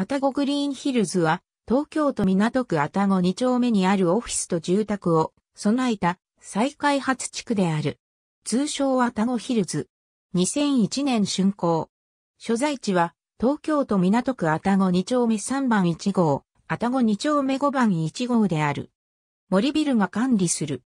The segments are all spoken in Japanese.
アタゴグリーンヒルズは、東京都港区アタゴ2丁目にあるオフィスと住宅を備えた再開発地区である。通称アタゴヒルズ。2001年竣工。所在地は、東京都港区アタゴ2丁目3番1号、アタゴ2丁目5番1号である。森ビルが管理する。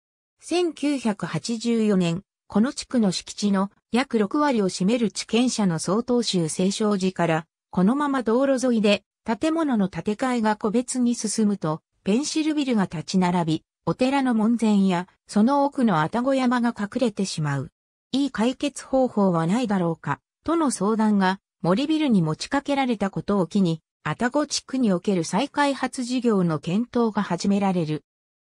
1984年、この地区の敷地の約6割を占める地権者の総統州清少寺からこのまま道路沿いで建物の建て替えが個別に進むと、ペンシルビルが立ち並び、お寺の門前やその奥の愛宕山が隠れてしまう。いい解決方法はないだろうか、との相談が森ビルに持ちかけられたことを機に、愛宕地区における再開発事業の検討が始められる。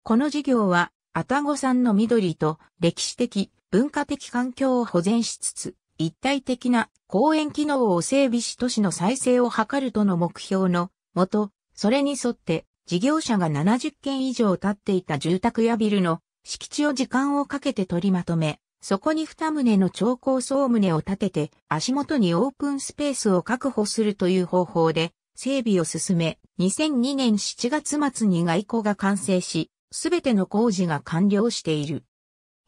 この事業は、愛宕山の緑と歴史的、文化的環境を保全しつつ、一体的な公園機能を整備し都市の再生を図るとの目標のもと、それに沿って事業者が70件以上建っていた住宅やビルの敷地を時間をかけて取りまとめ、そこに二棟の超高層棟を建てて足元にオープンスペースを確保するという方法で整備を進め、2002年7月末に外交が完成し、すべての工事が完了している。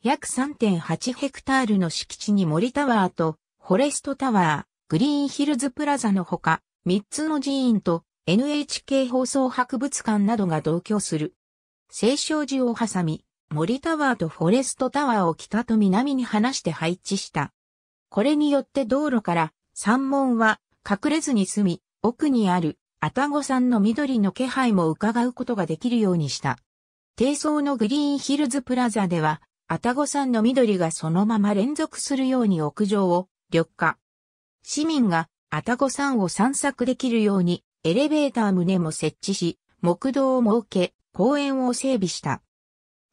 約3.8ヘクタールの敷地に森タワーとフォレストタワー、グリーンヒルズプラザのほか、3つの寺院と NHK 放送博物館などが同居する。青少寺を挟み、森タワーとフォレストタワーを北と南に離して配置した。これによって道路から山門は隠れずに済み、奥にある愛宕山の緑の気配も伺うことができるようにした。低層のグリーンヒルズプラザではアタゴ山の緑がそのまま連続するように屋上を緑化。市民がアタゴ山を散策できるようにエレベーター棟も設置し、木道を設け、公園を整備した。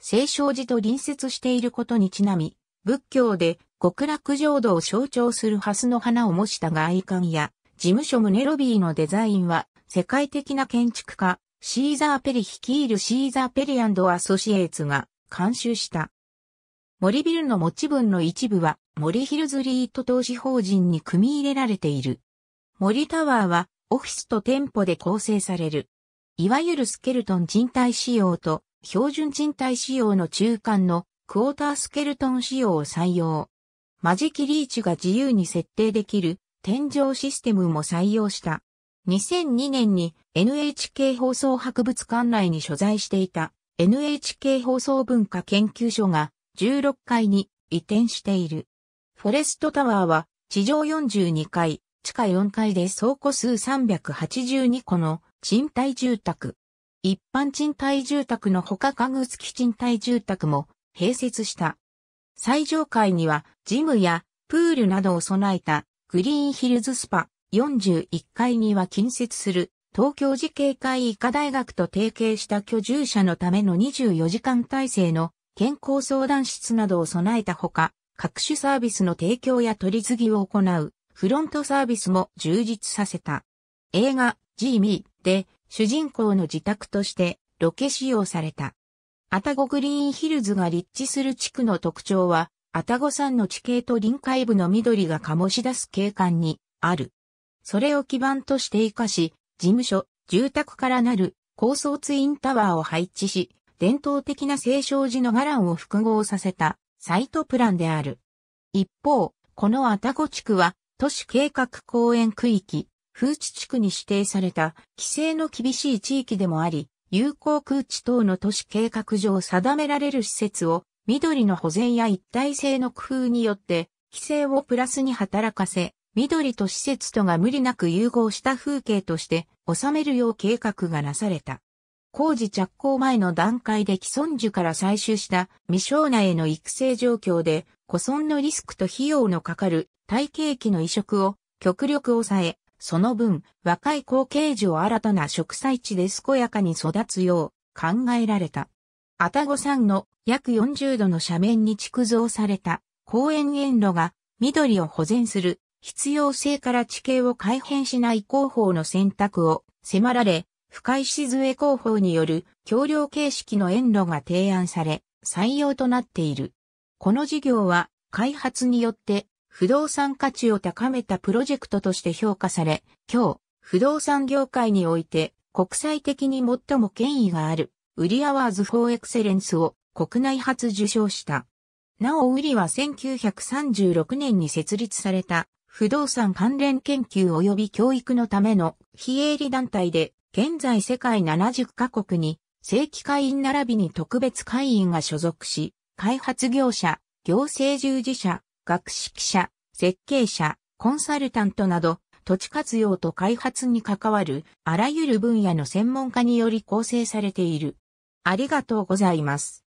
清少寺と隣接していることにちなみ、仏教で極楽浄土を象徴する蓮の花を模した外観や、事務所胸ロビーのデザインは、世界的な建築家、シーザー・ペリ率いるシーザー・ペリアソシエーツが監修した。森ビルの持ち分の一部は森ヒルズリート投資法人に組み入れられている。森タワーはオフィスと店舗で構成される。いわゆるスケルトン賃貸仕様と標準賃貸仕様の中間のクォータースケルトン仕様を採用。マジキリーチが自由に設定できる天井システムも採用した。2002年に NHK 放送博物館内に所在していた NHK 放送文化研究所が16階に移転している。フォレストタワーは地上42階、地下4階で倉庫数382個の賃貸住宅。一般賃貸住宅のほか家具付き賃貸住宅も併設した。最上階にはジムやプールなどを備えたグリーンヒルズスパ41階には近接する東京慈恵会医科大学と提携した居住者のための24時間体制の健康相談室などを備えたほか、各種サービスの提供や取り次ぎを行う、フロントサービスも充実させた。映画、ジーミーで、主人公の自宅としてロケ使用された。アタゴグリーンヒルズが立地する地区の特徴は、アタゴ山の地形と臨海部の緑が醸し出す景観にある。それを基盤として活かし、事務所、住宅からなる高層ツインタワーを配置し、伝統的な清少寺の伽藍を複合させたサイトプランである。一方、この愛宕地区は都市計画公園区域、風地地区に指定された規制の厳しい地域でもあり、有効空地等の都市計画上定められる施設を緑の保全や一体性の工夫によって規制をプラスに働かせ、緑と施設とが無理なく融合した風景として収めるよう計画がなされた。工事着工前の段階で既存樹から採取した未生内への育成状況で、古村のリスクと費用のかかる体系機の移植を極力抑え、その分、若い後継樹を新たな植栽地で健やかに育つよう考えられた。あたご山の約40度の斜面に築造された公園園路が緑を保全する必要性から地形を改変しない広報の選択を迫られ、深い静工法による橋梁形式の園路が提案され、採用となっている。この事業は開発によって不動産価値を高めたプロジェクトとして評価され、今日、不動産業界において国際的に最も権威がある、ウリアワーズ・フォー・エクセレンスを国内初受賞した。なおウリは1936年に設立された不動産関連研究及び教育のための非営利団体で、現在世界70カ国に正規会員並びに特別会員が所属し、開発業者、行政従事者、学識者、設計者、コンサルタントなど、土地活用と開発に関わるあらゆる分野の専門家により構成されている。ありがとうございます。